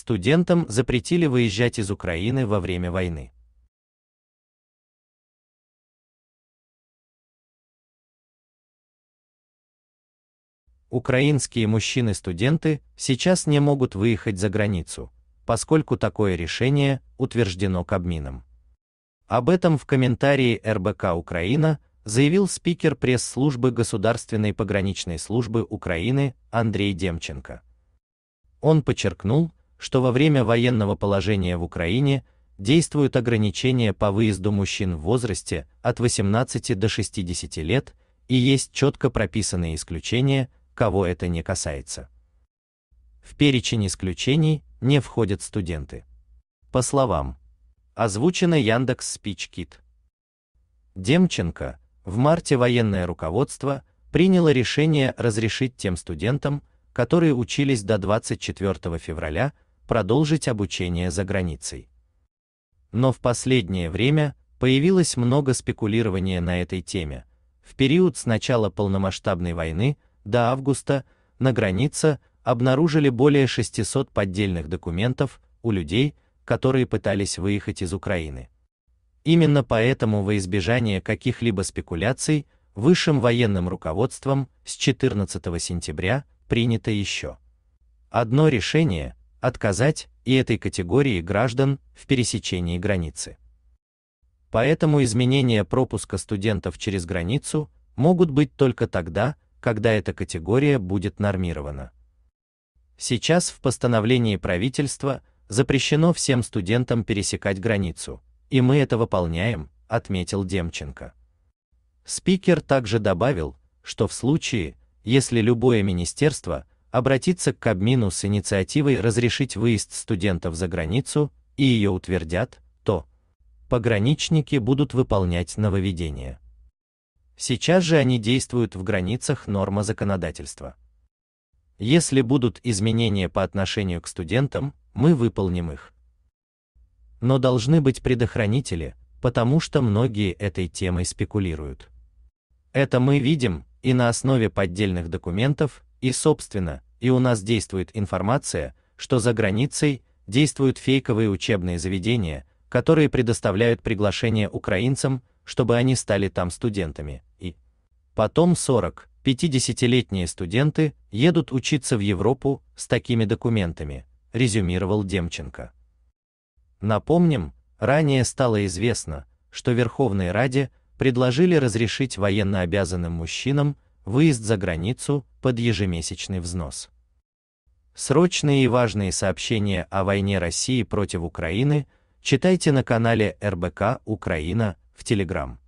студентам запретили выезжать из Украины во время войны. Украинские мужчины-студенты сейчас не могут выехать за границу, поскольку такое решение утверждено Кабмином. Об этом в комментарии РБК Украина заявил спикер пресс-службы Государственной пограничной службы Украины Андрей Демченко. Он подчеркнул, что во время военного положения в Украине действуют ограничения по выезду мужчин в возрасте от 18 до 60 лет, и есть четко прописанные исключения, кого это не касается. В перечень исключений не входят студенты. По словам, озвучено Яндекс Спичкит. Демченко, в марте военное руководство приняло решение разрешить тем студентам, которые учились до 24 февраля продолжить обучение за границей. Но в последнее время появилось много спекулирования на этой теме. В период с начала полномасштабной войны до августа на границе обнаружили более 600 поддельных документов у людей, которые пытались выехать из Украины. Именно поэтому во избежание каких-либо спекуляций высшим военным руководством с 14 сентября принято еще одно решение, отказать и этой категории граждан в пересечении границы. Поэтому изменения пропуска студентов через границу могут быть только тогда, когда эта категория будет нормирована. Сейчас в постановлении правительства запрещено всем студентам пересекать границу, и мы это выполняем, отметил Демченко. Спикер также добавил, что в случае, если любое министерство Обратиться к Кабмину с инициативой разрешить выезд студентов за границу и ее утвердят, то пограничники будут выполнять нововведения. Сейчас же они действуют в границах норма законодательства. Если будут изменения по отношению к студентам, мы выполним их. Но должны быть предохранители, потому что многие этой темой спекулируют. Это мы видим, и на основе поддельных документов и, собственно, и у нас действует информация, что за границей действуют фейковые учебные заведения, которые предоставляют приглашение украинцам, чтобы они стали там студентами, и потом 40-50-летние студенты едут учиться в Европу с такими документами, резюмировал Демченко. Напомним, ранее стало известно, что Верховной Раде предложили разрешить военнообязанным мужчинам выезд за границу под ежемесячный взнос. Срочные и важные сообщения о войне России против Украины читайте на канале РБК Украина в Telegram.